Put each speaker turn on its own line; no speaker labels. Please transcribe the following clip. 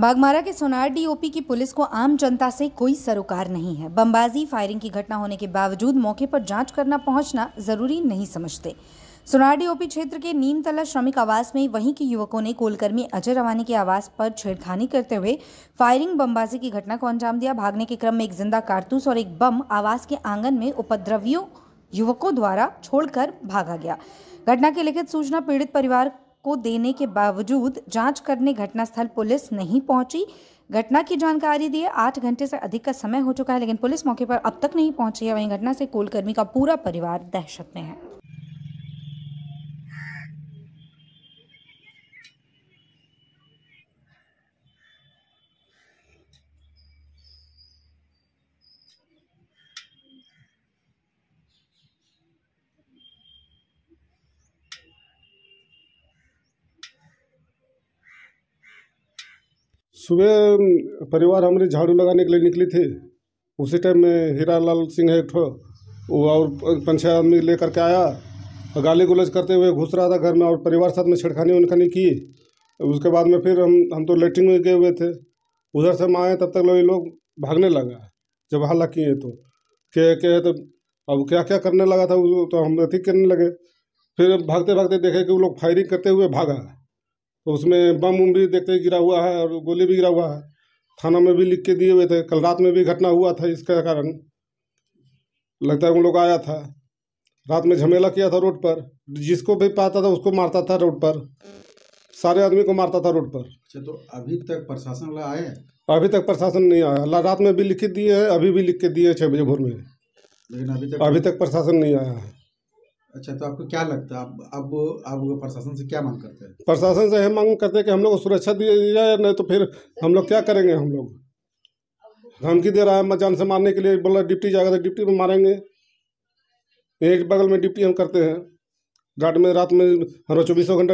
बागमारा के सोनार डीओपी की पुलिस को आम जनता से कोई सरोकार नहीं है बमबाजी फायरिंग की घटना होने के बावजूद मौके पर जांच करना पहुंचना जरूरी नहीं समझते सोनार डीओपी क्षेत्र के नीमतला श्रमिक आवास में वहीं के युवकों ने कोलकर्मी अजय रवानी के आवास पर छेड़खानी करते हुए फायरिंग बमबाजी की घटना को अंजाम दिया भागने के क्रम में एक जिंदा कारतूस और एक बम आवास के आंगन में उपद्रवियों युवकों द्वारा छोड़कर भागा गया घटना की लिखित सूचना पीड़ित परिवार को देने के बावजूद जांच करने घटनास्थल पुलिस नहीं पहुंची घटना की जानकारी दिए आठ घंटे से अधिक का समय हो चुका है लेकिन पुलिस मौके पर अब तक नहीं पहुंची है वहीं घटना से कोलकर्मी का पूरा परिवार दहशत में है
सुबह परिवार हमारे झाड़ू लगाने के लिए निकली थी उसी टाइम में हीरा लाल सिंह है ठो वो और पंचायत आदमी लेकर के आया गाली गुलज करते हुए घुस रहा था घर में और परिवार साथ में छिड़खानी उनखानी की उसके बाद में फिर हम हम तो लेटरिन में गए हुए थे उधर से हम आए तब तक लोग लोग भागने लगा जब हल्ला किए तो के के तो अब क्या क्या करने लगा था तो हम अथी करने लगे फिर भागते भागते देखे कि वो लोग फायरिंग करते हुए भागा तो उसमें बम उम भी देखते गिरा हुआ है और गोली भी गिरा हुआ है थाना में भी लिख के दिए हुए थे कल रात में भी घटना हुआ था इसके कारण लगता है उन लोग आया था रात में झमेला किया था रोड पर जिसको भी पाता था उसको मारता था रोड पर सारे आदमी को मारता था रोड पर अच्छा तो अभी तक प्रशासन आए अभी तक प्रशासन नहीं आया रात में भी लिख के दिए है अभी भी लिख के दिए छः बजे भोर में लेकिन अभी तक अभी तक प्रशासन नहीं आया है अच्छा तो आपको क्या लगता है अब अब आप प्रशासन से क्या मांग करते हैं प्रशासन से हम मांग करते हैं कि हम लोग को सुरक्षा दी जाए नहीं तो फिर हम लोग क्या करेंगे हम लोग धमकी दे रहा है मचान से मारने के लिए बोला डिप्टी जाएगा तो डिप्टी में मारेंगे एक बगल में डिप्टी हम करते हैं घाट में रात में हर चौबीसों घंटा